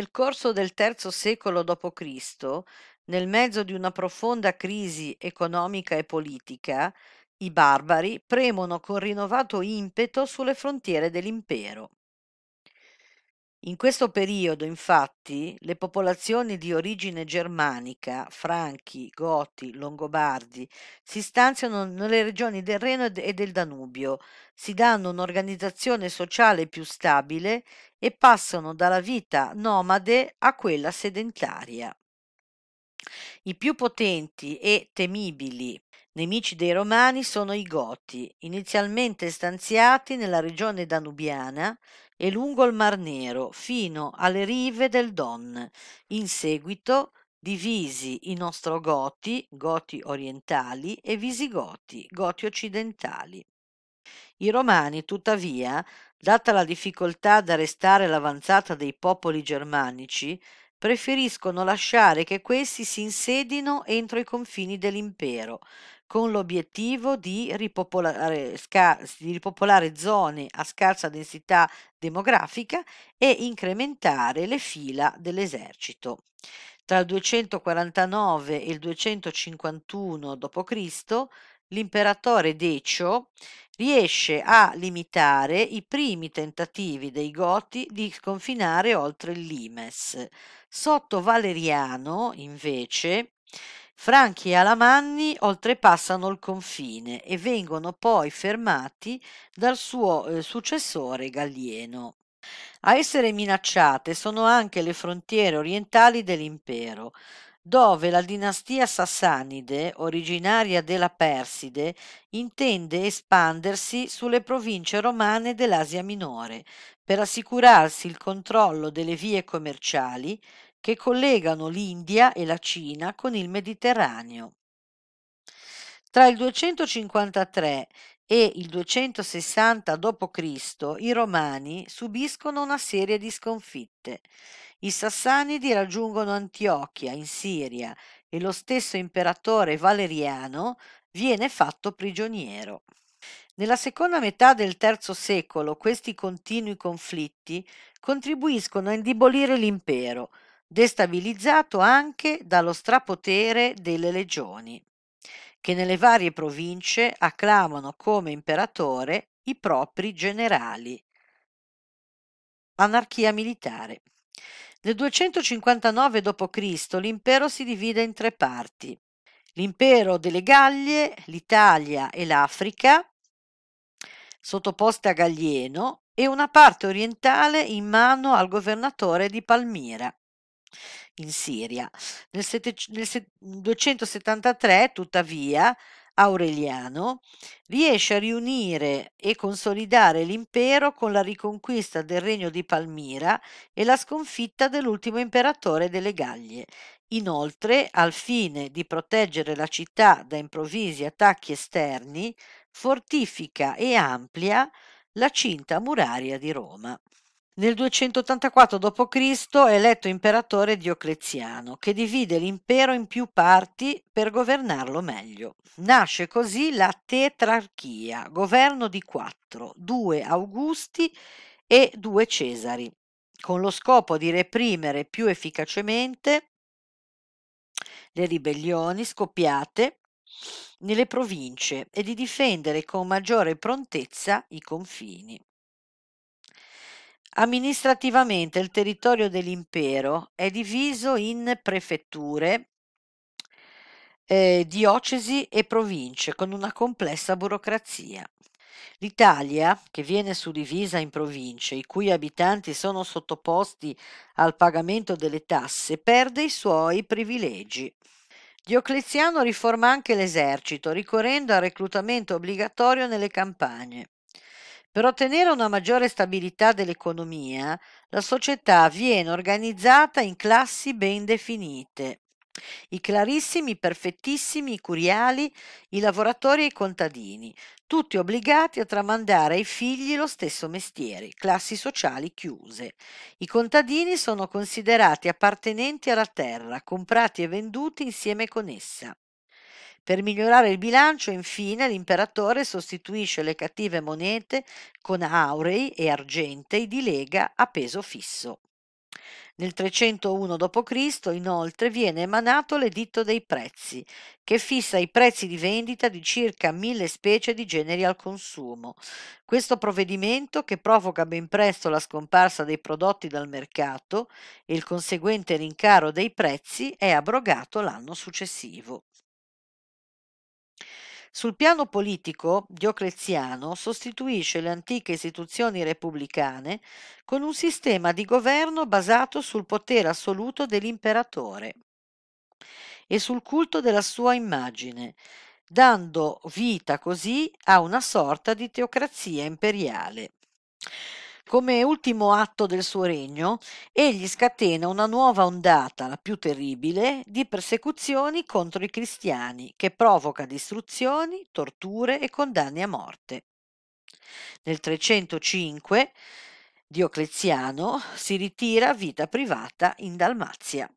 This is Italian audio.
Nel corso del III secolo d.C., nel mezzo di una profonda crisi economica e politica, i barbari premono con rinnovato impeto sulle frontiere dell'impero. In questo periodo, infatti, le popolazioni di origine germanica, Franchi, Goti, Longobardi, si stanziano nelle regioni del Reno e del Danubio, si danno un'organizzazione sociale più stabile e passano dalla vita nomade a quella sedentaria. I più potenti e temibili Nemici dei Romani sono i Goti, inizialmente stanziati nella regione danubiana e lungo il Mar Nero, fino alle rive del Don, in seguito divisi in Ostrogoti, Goti orientali, e Visigoti, Goti occidentali. I Romani, tuttavia, data la difficoltà ad arrestare l'avanzata dei popoli germanici, preferiscono lasciare che questi si insedino entro i confini dell'impero, con l'obiettivo di ripopolare, di ripopolare, zone a scarsa densità demografica e incrementare le fila dell'esercito. Tra il 249 e il 251 d.C l'imperatore Decio riesce a limitare i primi tentativi dei Goti di confinare oltre il Limes. Sotto Valeriano, invece, Franchi e Alamanni oltrepassano il confine e vengono poi fermati dal suo eh, successore Gallieno. A essere minacciate sono anche le frontiere orientali dell'impero, dove la dinastia sassanide, originaria della Perside, intende espandersi sulle province romane dell'Asia Minore per assicurarsi il controllo delle vie commerciali che collegano l'India e la Cina con il Mediterraneo. Tra il 253 e il 260 d.C. i Romani subiscono una serie di sconfitte i Sassanidi raggiungono Antiochia in Siria e lo stesso imperatore Valeriano viene fatto prigioniero. Nella seconda metà del III secolo questi continui conflitti contribuiscono a indebolire l'impero, destabilizzato anche dallo strapotere delle legioni, che nelle varie province acclamano come imperatore i propri generali. Anarchia militare. Nel 259 d.C. l'impero si divide in tre parti. L'impero delle Gallie, l'Italia e l'Africa, sottoposte a Gallieno, e una parte orientale in mano al governatore di Palmira in Siria. Nel, sete, nel 273, tuttavia, Aureliano, riesce a riunire e consolidare l'impero con la riconquista del regno di Palmira e la sconfitta dell'ultimo imperatore delle Gallie. Inoltre, al fine di proteggere la città da improvvisi attacchi esterni, fortifica e amplia la cinta muraria di Roma. Nel 284 d.C. è eletto imperatore Diocleziano, che divide l'impero in più parti per governarlo meglio. Nasce così la tetrarchia, governo di quattro, due Augusti e due Cesari, con lo scopo di reprimere più efficacemente le ribellioni scoppiate nelle province e di difendere con maggiore prontezza i confini. Amministrativamente il territorio dell'impero è diviso in prefetture, eh, diocesi e province con una complessa burocrazia. L'Italia, che viene suddivisa in province, i cui abitanti sono sottoposti al pagamento delle tasse, perde i suoi privilegi. Diocleziano riforma anche l'esercito, ricorrendo al reclutamento obbligatorio nelle campagne. Per ottenere una maggiore stabilità dell'economia, la società viene organizzata in classi ben definite. I clarissimi, i perfettissimi, i curiali, i lavoratori e i contadini, tutti obbligati a tramandare ai figli lo stesso mestiere, classi sociali chiuse. I contadini sono considerati appartenenti alla terra, comprati e venduti insieme con essa. Per migliorare il bilancio, infine, l'imperatore sostituisce le cattive monete con aurei e argentei di lega a peso fisso. Nel 301 d.C. inoltre viene emanato l'editto dei prezzi, che fissa i prezzi di vendita di circa mille specie di generi al consumo. Questo provvedimento, che provoca ben presto la scomparsa dei prodotti dal mercato e il conseguente rincaro dei prezzi, è abrogato l'anno successivo. Sul piano politico, Diocleziano sostituisce le antiche istituzioni repubblicane con un sistema di governo basato sul potere assoluto dell'imperatore e sul culto della sua immagine, dando vita così a una sorta di teocrazia imperiale. Come ultimo atto del suo regno, egli scatena una nuova ondata, la più terribile, di persecuzioni contro i cristiani, che provoca distruzioni, torture e condanni a morte. Nel 305 Diocleziano si ritira a vita privata in Dalmazia.